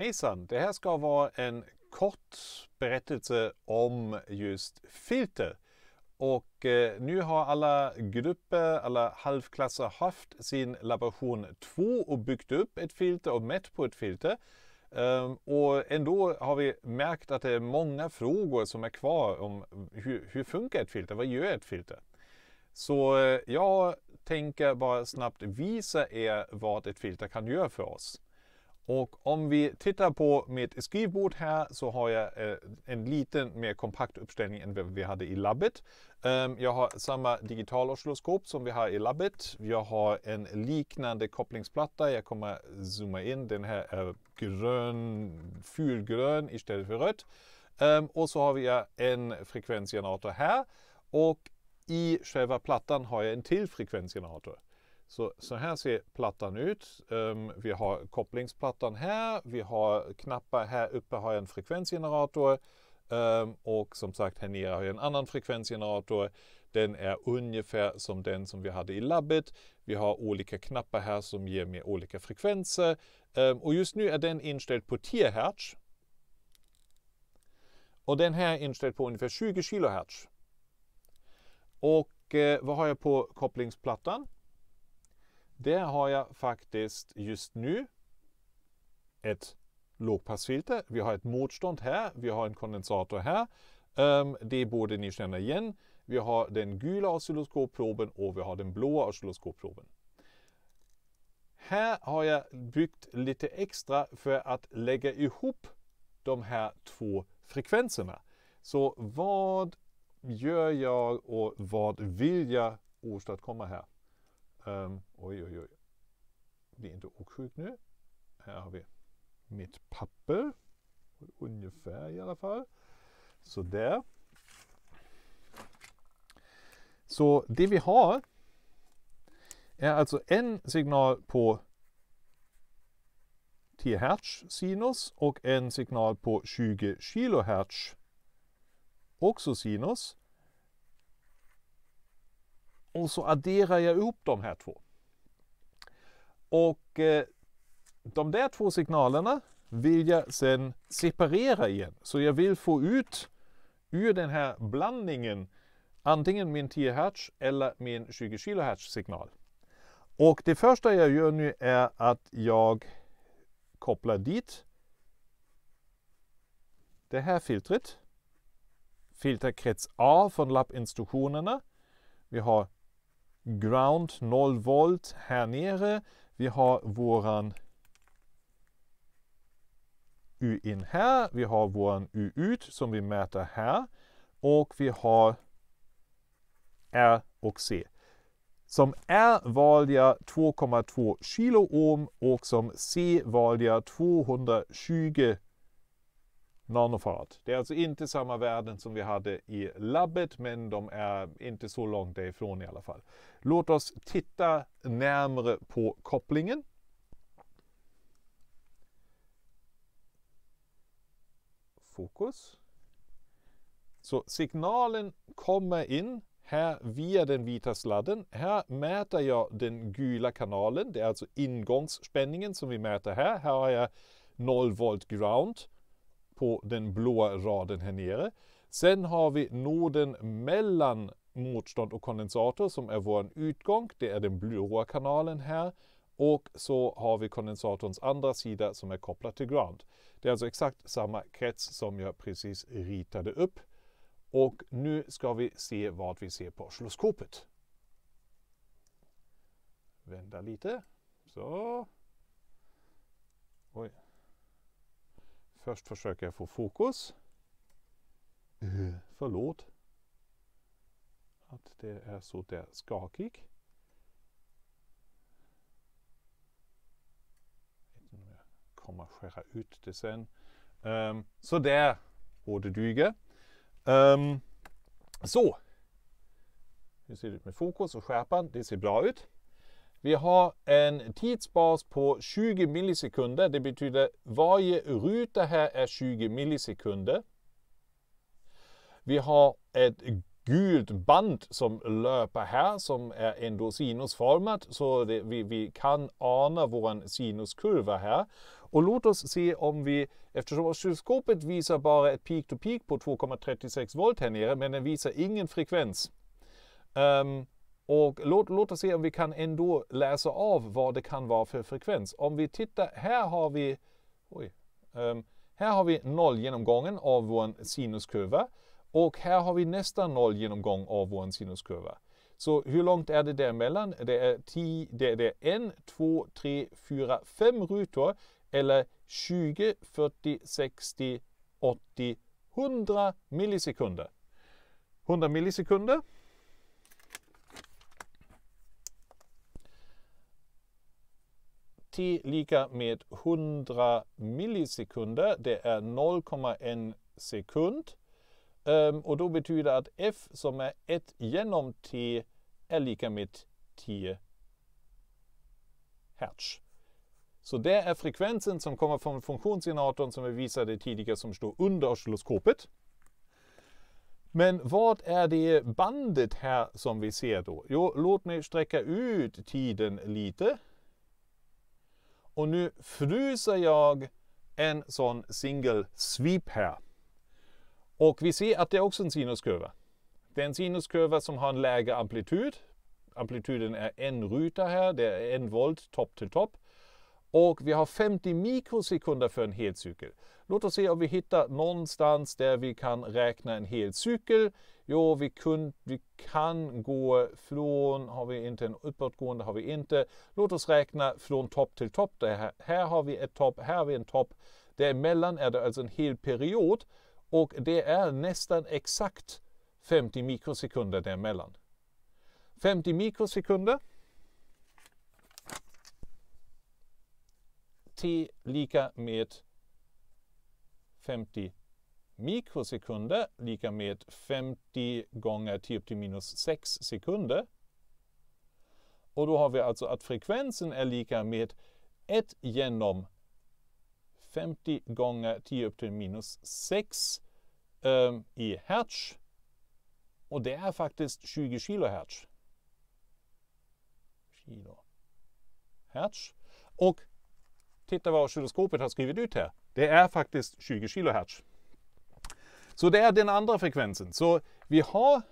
Hejsan! Det här ska vara en kort berättelse om just filter. Och eh, nu har alla grupper, alla halvklasser haft sin laboration 2 och byggt upp ett filter och mätt på ett filter. Um, och ändå har vi märkt att det är många frågor som är kvar om hur, hur funkar ett filter? Vad gör ett filter? Så eh, jag tänker bara snabbt visa er vad ett filter kan göra för oss. Och om vi tittar på mitt skrivbord här så har jag eh, en liten mer kompakt uppställning än vad vi hade i labbet. Um, jag har samma oscilloskop som vi har i labbet. Jag har en liknande kopplingsplatta. Jag kommer zooma in. Den här är grön, fulgrön istället för rött. Um, och så har vi en frekvensgenerator här. Och i själva plattan har jag en till frekvensgenerator. Så, så här ser plattan ut. Um, vi har kopplingsplattan här, vi har knappar här uppe har jag en frekvensgenerator um, och som sagt här nere har jag en annan frekvensgenerator. Den är ungefär som den som vi hade i labbet. Vi har olika knappar här som ger mig olika frekvenser um, och just nu är den inställd på 10 Hz. Och den här är inställd på ungefär 20 kHz. Och eh, vad har jag på kopplingsplattan? Där har jag faktiskt just nu ett lågpassfilter. Vi har ett motstånd här, vi har en kondensator här. Ehm, det borde ni känna igen. Vi har den gula oscilloskopproben och vi har den blåa oscilloskopproben. Här har jag byggt lite extra för att lägga ihop de här två frekvenserna. Så vad gör jag och vad vill jag åstadkomma här? Um, oj, oj, oj. Bli inte åksjuk nu. Här har vi mitt papper. Ungefär i alla fall. Så där. Så det vi har är alltså en signal på 10 Hz sinus och en signal på 20 kHz också sinus och så adderar jag ihop de här två. Och eh, de där två signalerna vill jag sedan separera igen. Så jag vill få ut ur den här blandningen antingen min 10 Hz eller min 20 kHz signal. Och det första jag gör nu är att jag kopplar dit det här filtret. Filterkrets A från labbinstruktionerna. Vi har ground 0 volt här nere. Vi har våran U in här, vi har våran U ut som vi mäter här och vi har R och C. Som R valde jag 2,2 kilo ohm och som C valde jag 220 nanofart. Det är alltså inte samma värden som vi hade i labbet, men de är inte så långt därifrån i alla fall. Låt oss titta närmre på kopplingen. Fokus. Så signalen kommer in här via den vita sladden. Här mäter jag den gula kanalen. Det är alltså ingångsspänningen som vi mäter här. Här har jag 0 volt ground på den blåa raden här nere. Sen har vi noden mellan motstånd och kondensator som är vår utgång. Det är den blåa kanalen här. Och så har vi kondensatorns andra sida som är kopplad till ground. Det är alltså exakt samma krets som jag precis ritade upp. Och nu ska vi se vad vi ser på oscilloskopet. Vända lite. Så. Oj. Först försöker jag få fokus. Uh, förlåt att det är så där skakig. Jag kommer skära ut det sen. Um, så där, och det duger. Um, ehm, så. hur ser det ut med fokus och skärpan. Det ser bra ut. Vi har en tidsbas på 20 millisekunder. Det betyder varje ruta här är 20 millisekunder. Vi har ett gult band som löper här som är ändå sinusformat så det, vi, vi kan ana vår sinuskurva här. Och låt oss se om vi, eftersom oscilloskopet visar bara ett peak-to-peak -peak på 2,36 volt här nere men den visar ingen frekvens. Um, och låt, låt oss se om vi kan ändå läsa av vad det kan vara för frekvens. Om vi tittar, här har vi, oj, um, här har vi nollgenomgången av vår sinuskurva och här har vi nästa nollgenomgång av vår sinuskurva. Så hur långt är det däremellan? Det är, tio, det, det är en, två, tre, fyra, fem rutor eller 20, 40, 60, 80, 100 millisekunder. 100 millisekunder t lika med 100 millisekunder. Det är 0,1 sekund. Ehm, och då betyder att f som är 1 genom t är lika med 10 hertz. Så det är frekvensen som kommer från funktionsgeneratorn som vi visade tidigare som står under oscilloskopet. Men vad är det bandet här som vi ser då? Jo, låt mig sträcka ut tiden lite och nu fryser jag en sån single sweep här. Och vi ser att det är också en sinuskurva. Det är en sinuskurva som har en lägre amplitud. Amplituden är en ruta här, det är en volt topp till topp. Och vi har 50 mikrosekunder för en helcykel. Låt oss se om vi hittar någonstans där vi kan räkna en hel cykel. Jo, vi, kun, vi kan gå från, har vi inte en uppåtgående, har vi inte. Låt oss räkna från topp till topp. här, här har vi ett topp, här har vi en topp. Däremellan är det alltså en hel period och det är nästan exakt 50 mikrosekunder däremellan. 50 mikrosekunder. T lika med 50 mikrosekunder lika med 50 gånger 10 till minus 6 sekunder. Och då har vi alltså att frekvensen är lika med 1 genom 50 gånger 10 upp till minus 6 um, ehm, i hertz. Och det är faktiskt 20 kilohertz. Kilohertz. Och titta vad oscilloskopet har skrivit ut här. Det är faktiskt 20 kHz. Så det är den andra frekvensen. Så vi har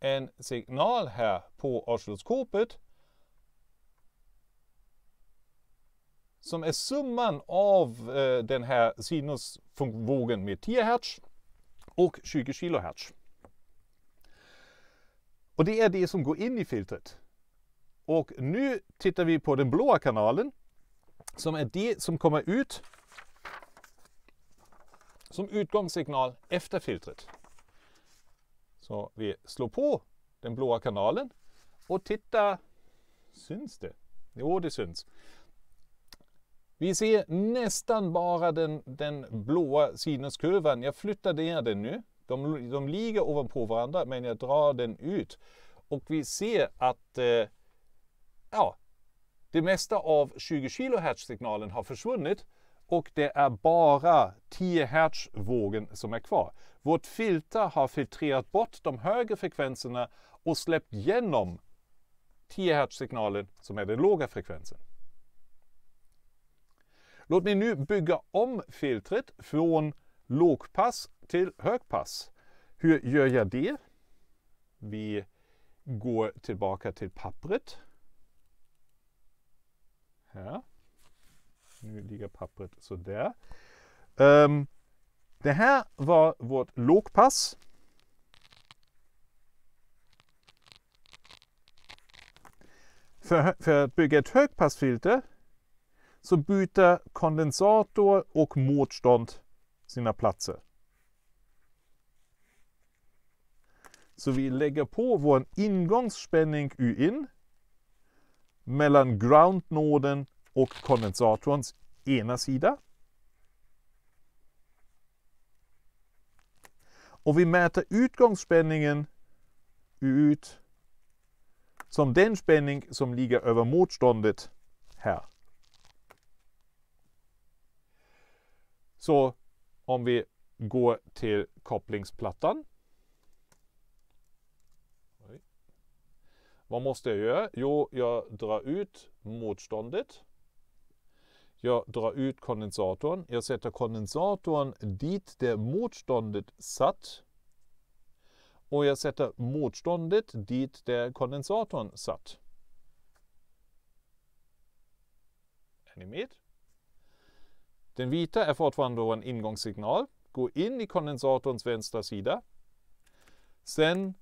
en signal här på oscilloskopet som är summan av eh, den här sinusvågen med 10 Hz och 20 kHz. Och det är det som går in i filtret. Och nu tittar vi på den blåa kanalen som är det som kommer ut som utgångssignal efter filtret. Så vi slår på den blåa kanalen och titta, syns det? Jo, det syns. Vi ser nästan bara den, den blåa sinuskurvan. Jag flyttar ner den nu. De, de ligger ovanpå varandra, men jag drar den ut. Och vi ser att eh, ja, det mesta av 20 kHz-signalen har försvunnit och det är bara 10 Hz-vågen som är kvar. Vårt filter har filtrerat bort de högre frekvenserna och släppt igenom 10 Hz-signalen som är den låga frekvensen. Låt mig nu bygga om filtret från lågpass till högpass. Hur gör jag det? Vi går tillbaka till pappret. Ja. Liga Pappbrett so der. Ähm, der Herr war Wort Logpass. Für, för att bygga ett högpassfilter så byter kondensator und Motstand seiner Platze. Så vi lägger på vår ingångsspänning U in mellan groundnoden och kondensatorns ena sida. Och vi mäter utgångsspänningen ut som den spänning som ligger över motståndet här. Så om vi går till kopplingsplattan Vad måste jag göra? Jo, jag drar ut motståndet. Jag drar ut kondensatorn. Jag sätter kondensatorn dit där motståndet satt. Och jag sätter motståndet dit där kondensatorn satt. Är ni med? Den vita är fortfarande en ingångssignal. Gå in i kondensatorns vänstra sida. Sen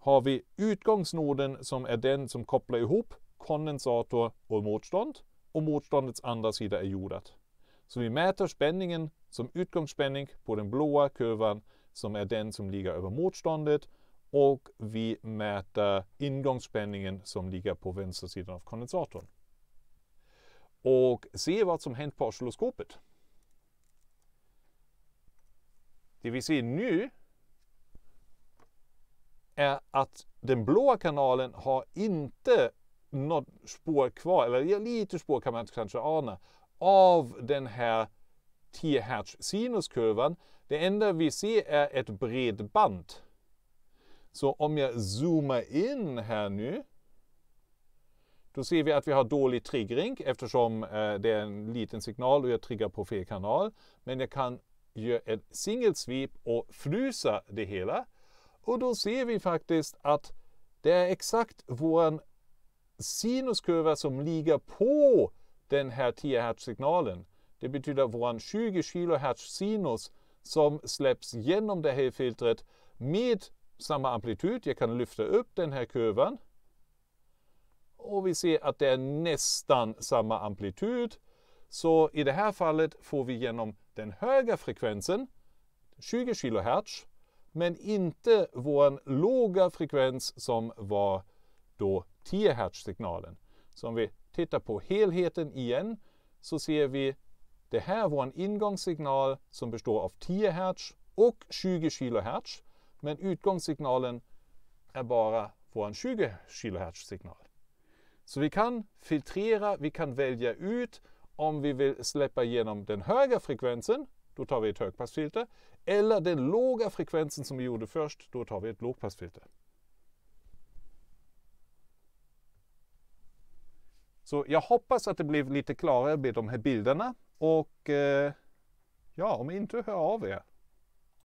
har vi utgångsnoden som är den som kopplar ihop kondensator och motstånd och motståndets andra sida är jordat. Så vi mäter spänningen som utgångsspänning på den blåa kurvan som är den som ligger över motståndet och vi mäter ingångsspänningen som ligger på vänster vänstersidan av kondensatorn. Och se vad som hänt på oscilloskopet. Det vi ser nu är att den blåa kanalen har inte något spår kvar, eller lite spår kan man kanske ana, av den här 10 Hz sinuskurvan. Det enda vi ser är ett bredband. Så om jag zoomar in här nu, då ser vi att vi har dålig triggering eftersom eh, det är en liten signal och jag triggar på fel kanal. Men jag kan göra ett singelsvep och frysa det hela. Och då ser vi faktiskt att det är exakt vår sinuskurva som ligger på den här 10 Hz-signalen. Det betyder vår 20 kHz sinus som släpps genom det här filtret med samma amplitud. Jag kan lyfta upp den här kurvan och vi ser att det är nästan samma amplitud. Så i det här fallet får vi genom den höga frekvensen, 20 kHz, men inte vår låga frekvens som var då 10 Hz-signalen. Så om vi tittar på helheten igen så ser vi det här var en ingångssignal som består av 10 Hz och 20 kHz. Men utgångssignalen är bara vår 20 kHz-signal. Så vi kan filtrera, vi kan välja ut om vi vill släppa igenom den höga frekvensen då tar vi ett högpassfilter. Eller den låga frekvensen som vi gjorde först, då tar vi ett lågpassfilter. Så jag hoppas att det blev lite klarare med de här bilderna och eh, ja, om inte, hör av er.